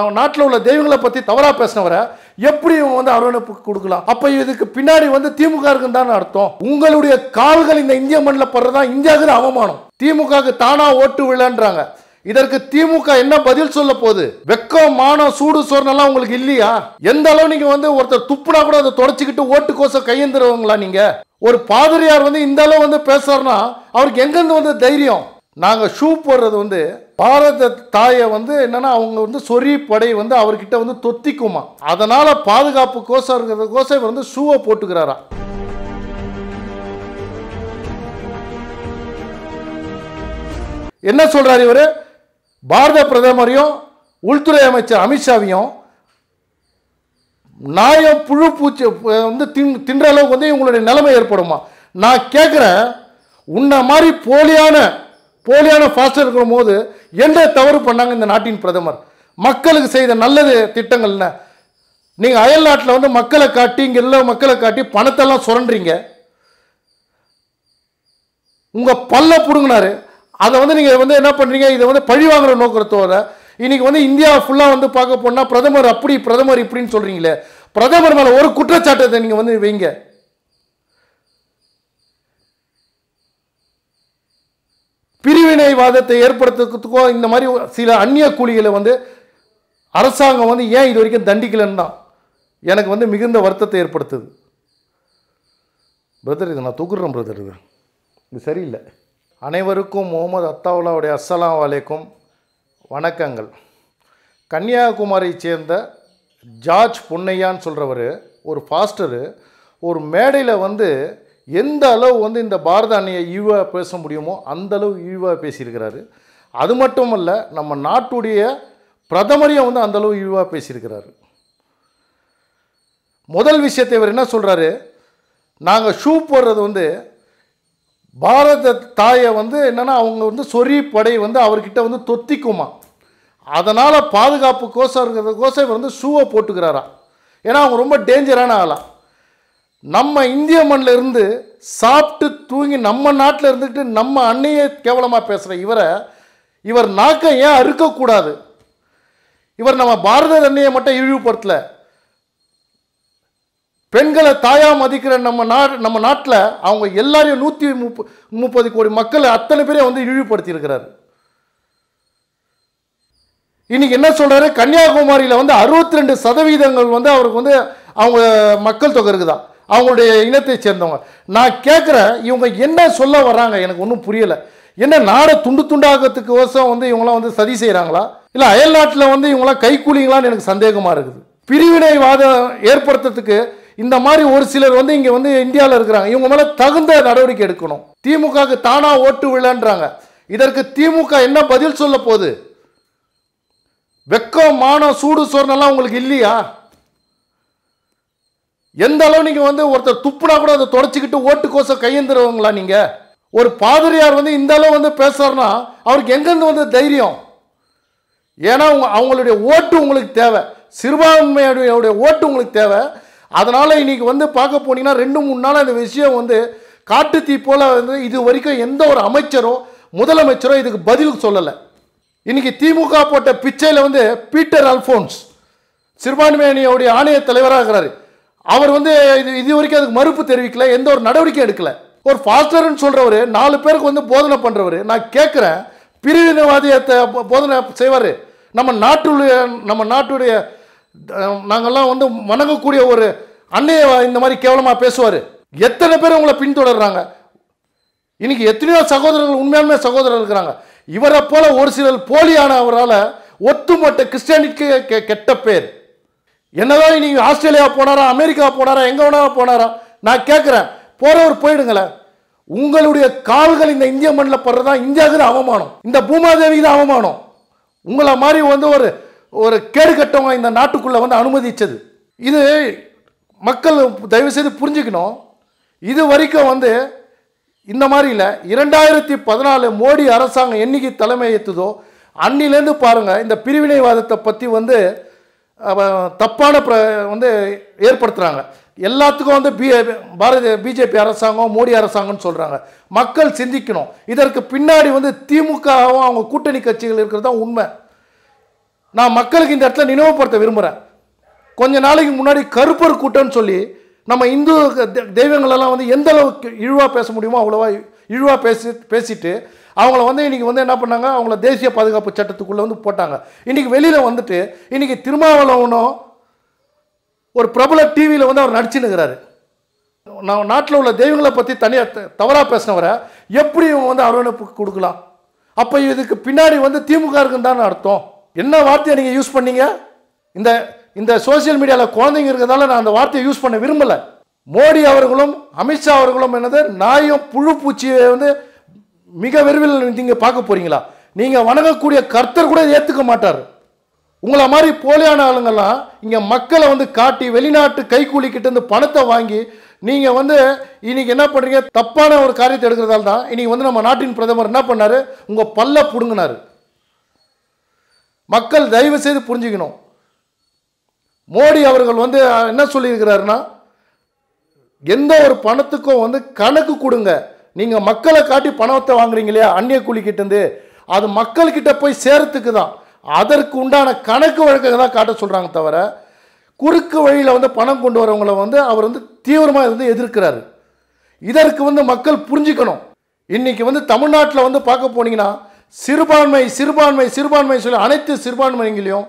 அவன் நாட்டில் உள்ள தெய்வங்களை பற்றி தவறாக பேசினவரை எப்படி இவன் வந்து அரவணைப்பு கொடுக்கலாம் அப்போ இதுக்கு பின்னாடி வந்து திமுக இருக்குன்னு அர்த்தம் உங்களுடைய கால்கள் இந்த இந்திய மண்ணில் படுறதா இந்தியாவுக்கு அவமானம் திமுகவுக்கு தானா ஓட்டு விழான்றாங்க இதற்கு திமுக என்ன பதில் சொல்ல போகுது வெக்கம் மானம் சூடு சோர்னெல்லாம் உங்களுக்கு இல்லையா எந்த அளவு நீங்க வந்து ஒருத்தர் துப்புனா கூட அதை தொடச்சிக்கிட்டு கோச கையெழுந்துருவங்களா நீங்க ஒரு பாதிரியார் வந்து இந்த அளவு வந்து பேசுறாருன்னா அவருக்கு எங்கேருந்து வந்து தைரியம் நாங்கள் ஷூ போடுறது வந்து பாரத தாயை வந்து என்னென்னா அவங்க வந்து சொறி படை வந்து அவர்கிட்ட வந்து தொத்திக்குமா அதனால் பாதுகாப்பு கோசங்கிறதுக்கோசம் இவர் வந்து ஷூவை போட்டுக்கிறாரா என்ன சொல்கிறார் இவர் பாரத பிரதமரையும் உள்துறை அமைச்சர் அமித்ஷாவையும் நாயம் புழு பூச்சி வந்து தின் தின்ற அளவுக்கு வந்து இவங்களுடைய நிலைமை ஏற்படுமா நான் கேட்குறேன் உன்ன மாதிரி போலியான போலியான ஃபாஸ்டர் இருக்கிற போது என்ன தவறு பண்ணாங்க இந்த நாட்டின் பிரதமர் மக்களுக்கு செய்த நல்லது திட்டங்கள் என்ன நீங்கள் அயல் நாட்டில் வந்து மக்களை காட்டி இங்கே எல்லா மக்களை காட்டி பணத்தெல்லாம் சுரண்டுறீங்க உங்கள் பல்ல பிடுங்கினாரு அதை வந்து நீங்கள் வந்து என்ன பண்ணுறீங்க இதை வந்து பழி வாங்குற நோக்கத்தோட இன்றைக்கி வந்து இந்தியா ஃபுல்லாக வந்து பார்க்க போனால் பிரதமர் அப்படி பிரதமர் இப்படின்னு சொல்கிறீங்களே பிரதமர் மேலே ஒரு குற்றச்சாட்டத்தை நீங்கள் வந்து வைங்க பிரிவினைவாதத்தை ஏற்படுத்துறதுக்கோ இந்த மாதிரி சில அந்நிய கூலிகளை வந்து அரசாங்கம் வந்து ஏன் இது வரைக்கும் தண்டிக்கலன்னு தான் எனக்கு வந்து மிகுந்த வருத்தத்தை ஏற்படுத்துது பிரதர் இதை நான் தூக்குறேன் பிரதர் இது இது சரியில்லை அனைவருக்கும் முகமது அத்தாவுலாவுடைய அஸ்ஸலாம் வலைக்கும் வணக்கங்கள் கன்னியாகுமரியை சேர்ந்த ஜார்ஜ் பொன்னையான்னு சொல்கிறவர் ஒரு ஃபாஸ்டரு ஒரு மேடையில் வந்து எந்த அளவு வந்து இந்த பாரத அணியை ஈவாக பேச முடியுமோ அந்தளவு அளவு ஈவாக பேசியிருக்கிறாரு அது மட்டும் இல்லை நம்ம நாட்டுடைய பிரதமரையும் வந்து அந்தளவு ஈவாக பேசியிருக்கிறாரு முதல் விஷயத்தை இவர் என்ன சொல்கிறாரு நாங்கள் ஷூ போடுறது வந்து பாரத தாயை வந்து என்னென்னா அவங்க வந்து சொறி படை வந்து அவர்கிட்ட வந்து தொத்திக்குமா அதனால் பாதுகாப்பு கோசம் கோசம் இவர் வந்து ஷூவை போட்டுக்கிறாரா ஏன்னா அவங்க ரொம்ப டேஞ்சரான ஆளாம் நம்ம இந்திய மண்ணில் இருந்து சாப்பிட்டு தூங்கி நம்ம நாட்டில் இருந்துக்கிட்டு நம்ம அன்னையே கேவலமாக பேசுகிற இவரை இவர் நாக்கை ஏன் அறுக்கக்கூடாது இவர் நம்ம பாரத அன்னையை மட்டும் இழிவுபடுத்தலை பெண்களை தாயாக மதிக்கிற நம்ம நாடு நம்ம நாட்டில் அவங்க எல்லாரையும் நூற்றி முப்ப முப்பது கோடி மக்களை அத்தனை பேரையும் வந்து இழிவுபடுத்தியிருக்கிறார் இன்றைக்கி என்ன சொல்கிறாரு கன்னியாகுமரியில் வந்து அறுபத்தி ரெண்டு சதவீதங்கள் வந்து அவருக்கு வந்து அவங்க மக்கள் தொகை இருக்குதான் அவங்களுடைய இனத்தை சேர்ந்தவங்க நான் கேட்குறேன் இவங்க என்ன சொல்ல வர்றாங்க எனக்கு ஒன்றும் புரியலை என்ன நாடை துண்டு துண்டாகிறதுக்கு வருஷம் வந்து இவங்களாம் வந்து சதி செய்கிறாங்களா இல்லை அயல் நாட்டில் வந்து இவங்களாம் கைக்கூலிங்களான்னு எனக்கு சந்தேகமாக இருக்குது பிரிவினைவாதம் ஏற்படுத்துறதுக்கு இந்த மாதிரி ஒரு சிலர் வந்து இங்கே வந்து இந்தியாவில் இருக்கிறாங்க இவங்க மேலே தகுந்த நடவடிக்கை எடுக்கணும் திமுகவுக்கு தானாக ஓட்டு விழான்றாங்க இதற்கு திமுக என்ன பதில் சொல்ல போகுது வெக்கம் மானம் சூடு சோர்னெல்லாம் உங்களுக்கு இல்லையா எந்த அளவு நீங்கள் வந்து ஒருத்தர் துப்புனா கூட அதை தொடச்சிக்கிட்டு ஓட்டுக்கோசம் கையெழுந்துருவங்களா நீங்கள் ஒரு பாதிரியார் வந்து இந்த அளவு வந்து பேசுகிறாருன்னா அவருக்கு எங்கேருந்து வந்து தைரியம் ஏன்னா அவங்க அவங்களுடைய ஓட்டு உங்களுக்கு தேவை சிறுபான்மையுடைய ஓட்டு உங்களுக்கு தேவை அதனால் இன்றைக்கி வந்து பார்க்க போனீங்கன்னா ரெண்டு மூணு நாள் அந்த விஷயம் வந்து காட்டு தீ போல் வந்து இது வரைக்கும் எந்த ஒரு அமைச்சரும் முதலமைச்சரும் இதுக்கு பதில் சொல்லலை இன்றைக்கி திமுக போட்ட பிச்சையில் வந்து பீட்டர் அல்ஃபோன்ஸ் சிறுபான்மையினுடைய ஆணைய தலைவராக இருக்கிறாரு அவர் வந்து இது இது வரைக்கும் அதுக்கு மறுப்பு தெரிவிக்கல எந்த ஒரு நடவடிக்கை எடுக்கல ஒரு ஃபாஸ்டர்னு சொல்கிறவர் நாலு பேருக்கு வந்து போதனை பண்ணுறவர் நான் கேட்குறேன் பிரிவினவாதியத்தை போதனை செய்வார் நம்ம நாட்டுடைய நம்ம நாட்டுடைய நாங்கள்லாம் வந்து வணங்கக்கூடிய ஒரு அன்னையை இந்த மாதிரி கேவலமாக பேசுவார் எத்தனை பேர் உங்களை பின்தொடர்றாங்க இன்னைக்கு எத்தனையோ சகோதரர்கள் உண்மையான சகோதரர் இருக்கிறாங்க இவரை போல ஒரு சிலர் போலியானவரால் ஒத்துமொட்ட கிறிஸ்டியானிக்கு கெட்ட பேர் என்னதான் நீங்கள் ஆஸ்திரேலியா போனாரா அமெரிக்கா போனாரா எங்கே வேணாலும் போனாரா நான் கேட்குறேன் போகிறவர் போயிடுங்களேன் உங்களுடைய கால்கள் இந்த இந்திய மண்ணில் படுறதா இந்தியாவுக்கு அவமானம் இந்த பூமாதேவி தான் அவமானம் உங்களை மாதிரி வந்து ஒரு ஒரு கேடு கட்டவங்க இந்த நாட்டுக்குள்ளே வந்து அனுமதித்தது இது மக்கள் தயவுசெய்து புரிஞ்சுக்கணும் இது வரைக்கும் வந்து இந்த மாதிரி இல்லை இரண்டாயிரத்தி பதினாலு மோடி அரசாங்கம் என்றைக்கு தலைமை ஏற்றுதோ அன்னிலேருந்து பாருங்கள் இந்த பிரிவினைவாதத்தை பற்றி வந்து தப்பான ப்ர வந்து ஏற்படுத்துகிறாங்க எல்லாத்துக்கும் வந்து பி பாரதிய பிஜேபி அரசாங்கம் மோடி அரசாங்கம்னு சொல்கிறாங்க மக்கள் சிந்திக்கணும் இதற்கு பின்னாடி வந்து திமுகவும் அவங்க கூட்டணி கட்சிகள் இருக்கிறது தான் உண்மை நான் மக்களுக்கு இந்த இடத்துல நினைவுபடுத்த விரும்புகிறேன் கொஞ்ச நாளைக்கு முன்னாடி கருப்பர் கூட்டம்னு சொல்லி நம்ம இந்து தெய்வங்களெல்லாம் வந்து எந்த அளவுக்கு இழிவாக பேச முடியுமோ அவ்வளோவா இழிவாக பேசி பேசிட்டு அவங்கள வந்து இன்றைக்கி வந்து என்ன பண்ணாங்க அவங்கள தேசிய பாதுகாப்பு சட்டத்துக்குள்ளே வந்து போட்டாங்க இன்றைக்கி வெளியில் வந்துட்டு இன்றைக்கி திருமாவளவனும் ஒரு பிரபல டிவியில் வந்து அவர் நடிச்சுன்னுக்கிறாரு நான் நாட்டில் உள்ள தெய்வங்களை பற்றி தனியாக தவறாக பேசினவரை எப்படி இவங்க வந்து அரவணைப்பு கொடுக்கலாம் அப்போ இதுக்கு பின்னாடி வந்து திமுக இருக்குன்னு தானே அர்த்தம் என்ன வார்த்தையை நீங்கள் யூஸ் பண்ணீங்க இந்த இந்த சோசியல் மீடியாவில் குழந்தைங்க இருக்கிறதால நான் அந்த வார்த்தையை யூஸ் பண்ண விரும்பலை மோடி அவர்களும் அமித்ஷா அவர்களும் என்னது நாயும் புழு பூச்சியை வந்து மிக விரைவில் நீங்கள் பார்க்க போகிறீங்களா நீங்கள் வணங்கக்கூடிய கர்த்தர் கூட ஏற்றுக்க மாட்டார் உங்களை மாதிரி போலியான ஆளுங்கள்லாம் இங்கே மக்களை வந்து காட்டி வெளிநாட்டு கைக்கூலிக்கிட்ட இருந்து பணத்தை வாங்கி நீங்கள் வந்து இன்றைக்கி என்ன பண்ணுறீங்க தப்பான ஒரு காரியத்தை எடுக்கிறதால தான் இன்றைக்கி வந்து நம்ம நாட்டின் பிரதமர் என்ன பண்ணார் உங்கள் பல்ல பிடுங்கினார் மக்கள் தயவு செய்து புரிஞ்சுக்கணும் மோடி அவர்கள் வந்து என்ன சொல்லியிருக்கிறாருன்னா எந்த ஒரு பணத்துக்கும் வந்து கணக்கு கொடுங்க நீங்கள் மக்களை காட்டி பணத்தை வாங்குறீங்க இல்லையா அந்நிய கூலிக்கிட்டேருந்து அது மக்கள்கிட்ட போய் சேரத்துக்கு தான் அதற்கு உண்டான கணக்கு வழக்கை தான் காட்ட சொல்கிறாங்க தவிர குறுக்கு வழியில் வந்து பணம் கொண்டு வரவங்களை வந்து அவர் வந்து தீவிரமாக இருந்து எதிர்க்கிறாரு இதற்கு வந்து மக்கள் புரிஞ்சுக்கணும் இன்றைக்கி வந்து தமிழ்நாட்டில் வந்து பார்க்க போனீங்கன்னா சிறுபான்மை சிறுபான்மை சிறுபான்மை சொல்லி அனைத்து சிறுபான்மைங்களையும்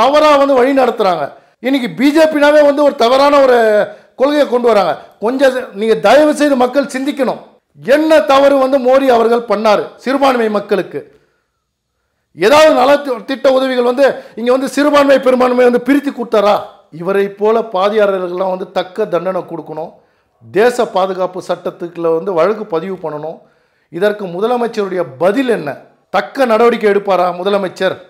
தவறாக வந்து வழி நடத்துகிறாங்க இன்றைக்கி பிஜேபினாவே வந்து ஒரு தவறான ஒரு கொள்கையை கொண்டு வராங்க கொஞ்சம் நீங்கள் தயவு செய்து மக்கள் சிந்திக்கணும் என்ன தவறு வந்து மோடி அவர்கள் பண்ணார் சிறுபான்மை மக்களுக்கு ஏதாவது நல திட்ட உதவிகள் வந்து இங்கே வந்து சிறுபான்மை பெரும்பான்மை வந்து பிரித்து கொடுத்தாரா இவரை போல பாதியாரர்கள்லாம் வந்து தக்க தண்டனை கொடுக்கணும் தேச பாதுகாப்பு சட்டத்துக்குள்ள வந்து வழக்கு பதிவு பண்ணணும் இதற்கு முதலமைச்சருடைய பதில் என்ன தக்க நடவடிக்கை எடுப்பாரா முதலமைச்சர்